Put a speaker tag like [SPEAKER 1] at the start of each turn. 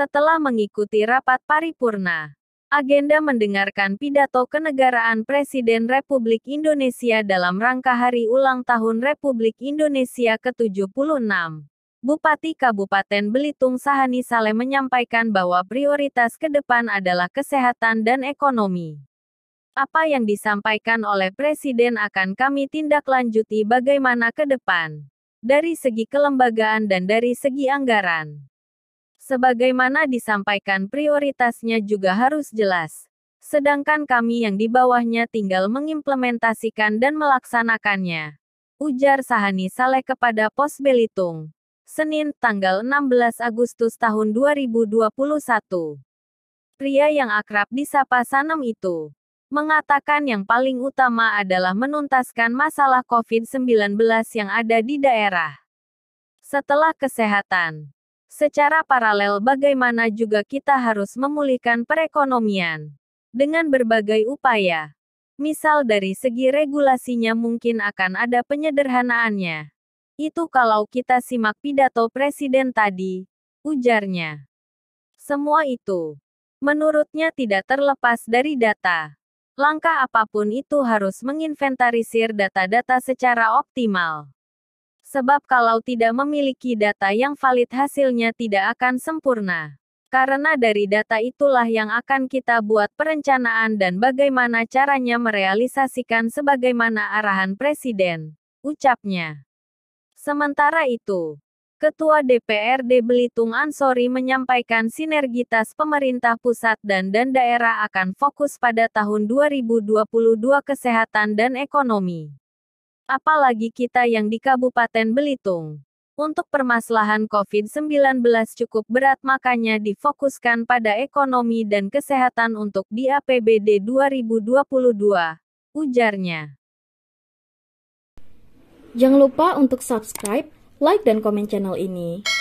[SPEAKER 1] setelah mengikuti rapat paripurna. Agenda mendengarkan pidato kenegaraan Presiden Republik Indonesia dalam rangka Hari Ulang Tahun Republik Indonesia ke-76. Bupati Kabupaten Belitung Sahani Saleh menyampaikan bahwa prioritas ke depan adalah kesehatan dan ekonomi. Apa yang disampaikan oleh Presiden akan kami tindak lanjuti bagaimana ke depan. Dari segi kelembagaan dan dari segi anggaran. Sebagaimana disampaikan prioritasnya juga harus jelas. Sedangkan kami yang di bawahnya tinggal mengimplementasikan dan melaksanakannya. Ujar Sahani Saleh kepada Pos Belitung. Senin, tanggal 16 Agustus tahun 2021. Pria yang akrab disapa Sanem itu mengatakan yang paling utama adalah menuntaskan masalah COVID-19 yang ada di daerah. Setelah kesehatan, Secara paralel bagaimana juga kita harus memulihkan perekonomian. Dengan berbagai upaya. Misal dari segi regulasinya mungkin akan ada penyederhanaannya. Itu kalau kita simak pidato presiden tadi, ujarnya. Semua itu, menurutnya tidak terlepas dari data. Langkah apapun itu harus menginventarisir data-data secara optimal. Sebab kalau tidak memiliki data yang valid hasilnya tidak akan sempurna. Karena dari data itulah yang akan kita buat perencanaan dan bagaimana caranya merealisasikan sebagaimana arahan Presiden. Ucapnya. Sementara itu, Ketua DPRD Belitung Ansori menyampaikan sinergitas pemerintah pusat dan dan daerah akan fokus pada tahun 2022 kesehatan dan ekonomi apalagi kita yang di Kabupaten Belitung. Untuk permasalahan COVID-19 cukup berat makanya difokuskan pada ekonomi dan kesehatan untuk di APBD 2022, ujarnya. Jangan lupa untuk subscribe, like, dan komen channel ini.